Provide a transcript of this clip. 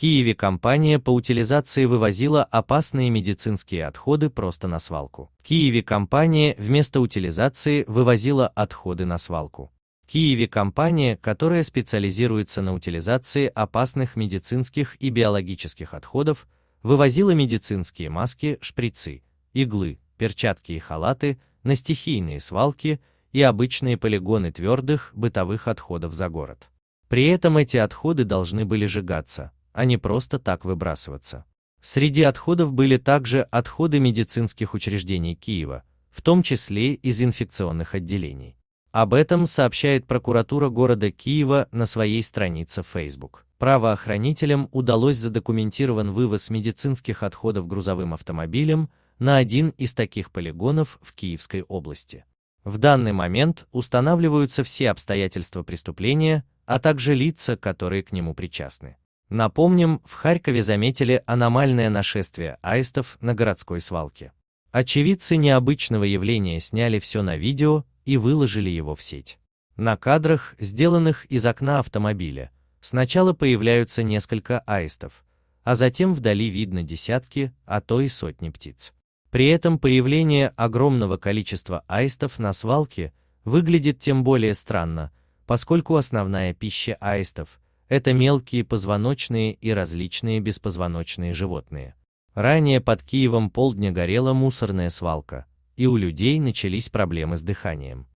Киеве компания по утилизации вывозила опасные медицинские отходы просто на свалку. В Киеве компания вместо утилизации вывозила отходы на свалку. В Киеве компания, которая специализируется на утилизации опасных медицинских и биологических отходов, вывозила медицинские маски, шприцы, иглы, перчатки и халаты на стихийные свалки и обычные полигоны твердых бытовых отходов за город. При этом эти отходы должны были сжигаться, а не просто так выбрасываться. Среди отходов были также отходы медицинских учреждений Киева, в том числе из инфекционных отделений. Об этом сообщает прокуратура города Киева на своей странице Facebook. Правоохранителям удалось задокументирован вывоз медицинских отходов грузовым автомобилем на один из таких полигонов в Киевской области. В данный момент устанавливаются все обстоятельства преступления, а также лица, которые к нему причастны. Напомним, в Харькове заметили аномальное нашествие аистов на городской свалке. Очевидцы необычного явления сняли все на видео и выложили его в сеть. На кадрах, сделанных из окна автомобиля, сначала появляются несколько аистов, а затем вдали видно десятки, а то и сотни птиц. При этом появление огромного количества аистов на свалке выглядит тем более странно, поскольку основная пища аистов – это мелкие позвоночные и различные беспозвоночные животные. Ранее под Киевом полдня горела мусорная свалка, и у людей начались проблемы с дыханием.